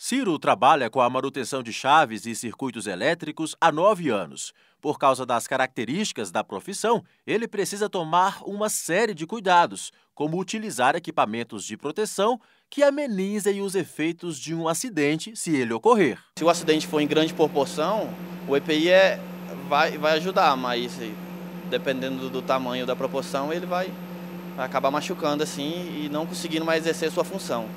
Ciro trabalha com a manutenção de chaves e circuitos elétricos há nove anos. Por causa das características da profissão, ele precisa tomar uma série de cuidados, como utilizar equipamentos de proteção que amenizem os efeitos de um acidente se ele ocorrer. Se o acidente for em grande proporção, o EPI é, vai, vai ajudar, mas dependendo do tamanho da proporção, ele vai acabar machucando assim e não conseguindo mais exercer sua função.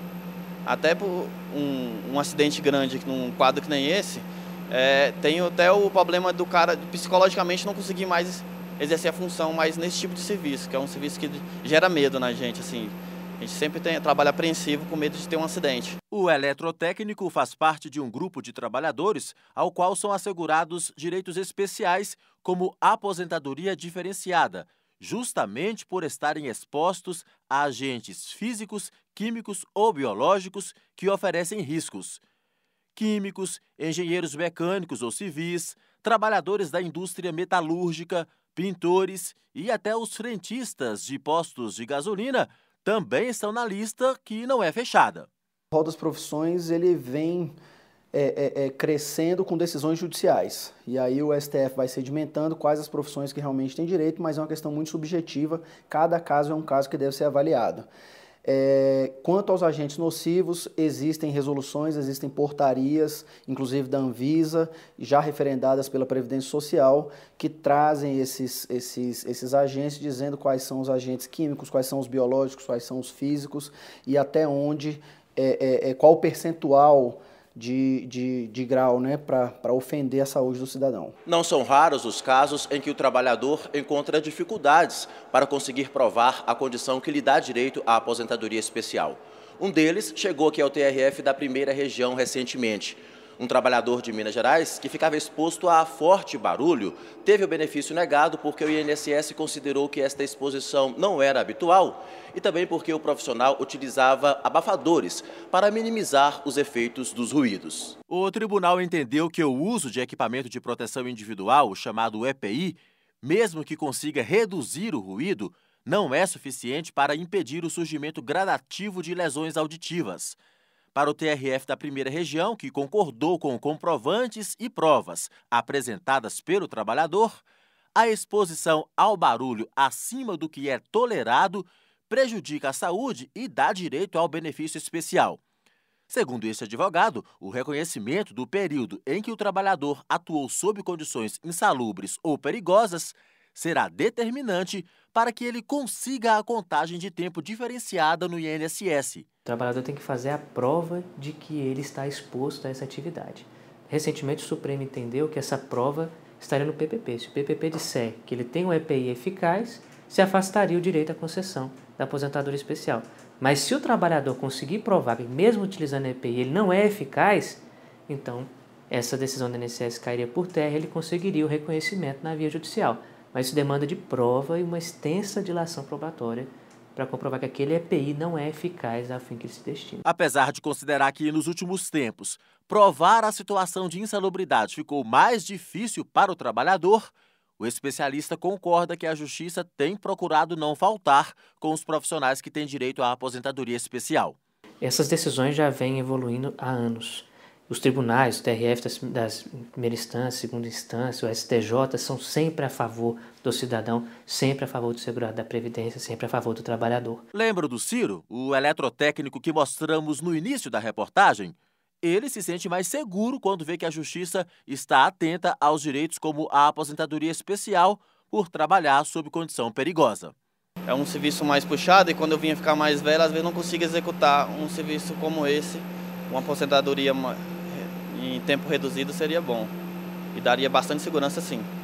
Até por um, um acidente grande, num quadro que nem esse, é, tem até o problema do cara psicologicamente não conseguir mais exercer a função mais nesse tipo de serviço, que é um serviço que gera medo na gente, assim. A gente sempre tem, trabalha apreensivo com medo de ter um acidente. O eletrotécnico faz parte de um grupo de trabalhadores ao qual são assegurados direitos especiais, como aposentadoria diferenciada, justamente por estarem expostos a agentes físicos, químicos ou biológicos que oferecem riscos. Químicos, engenheiros mecânicos ou civis, trabalhadores da indústria metalúrgica, pintores e até os frentistas de postos de gasolina também estão na lista que não é fechada. O rol das profissões ele vem é, é, é, crescendo com decisões judiciais. E aí o STF vai sedimentando quais as profissões que realmente têm direito, mas é uma questão muito subjetiva, cada caso é um caso que deve ser avaliado. É, quanto aos agentes nocivos, existem resoluções, existem portarias, inclusive da Anvisa, já referendadas pela Previdência Social, que trazem esses, esses, esses agentes dizendo quais são os agentes químicos, quais são os biológicos, quais são os físicos e até onde, é, é, é qual o percentual de, de, de grau né, para ofender a saúde do cidadão. Não são raros os casos em que o trabalhador encontra dificuldades para conseguir provar a condição que lhe dá direito à aposentadoria especial. Um deles chegou aqui ao TRF da primeira região recentemente. Um trabalhador de Minas Gerais, que ficava exposto a forte barulho, teve o benefício negado porque o INSS considerou que esta exposição não era habitual e também porque o profissional utilizava abafadores para minimizar os efeitos dos ruídos. O tribunal entendeu que o uso de equipamento de proteção individual, chamado EPI, mesmo que consiga reduzir o ruído, não é suficiente para impedir o surgimento gradativo de lesões auditivas para o TRF da primeira região, que concordou com comprovantes e provas apresentadas pelo trabalhador, a exposição ao barulho acima do que é tolerado prejudica a saúde e dá direito ao benefício especial. Segundo este advogado, o reconhecimento do período em que o trabalhador atuou sob condições insalubres ou perigosas será determinante para que ele consiga a contagem de tempo diferenciada no INSS. O trabalhador tem que fazer a prova de que ele está exposto a essa atividade. Recentemente, o Supremo entendeu que essa prova estaria no PPP. Se o PPP disser que ele tem um EPI eficaz, se afastaria o direito à concessão da aposentadoria especial. Mas se o trabalhador conseguir provar que, mesmo utilizando EPI, ele não é eficaz, então essa decisão do INSS cairia por terra e ele conseguiria o reconhecimento na via judicial. Mas isso demanda de prova e uma extensa dilação probatória para comprovar que aquele EPI não é eficaz a fim que ele se destina. Apesar de considerar que nos últimos tempos provar a situação de insalubridade ficou mais difícil para o trabalhador, o especialista concorda que a justiça tem procurado não faltar com os profissionais que têm direito à aposentadoria especial. Essas decisões já vêm evoluindo há anos. Os tribunais, o TRF das, das primeira instância, segunda instância, o STJ, são sempre a favor do cidadão, sempre a favor do segurado da Previdência, sempre a favor do trabalhador. Lembra do Ciro, o eletrotécnico que mostramos no início da reportagem? Ele se sente mais seguro quando vê que a justiça está atenta aos direitos, como a aposentadoria especial por trabalhar sob condição perigosa. É um serviço mais puxado e quando eu vinha ficar mais velho, às vezes não consigo executar um serviço como esse, uma aposentadoria em tempo reduzido seria bom. E daria bastante segurança sim.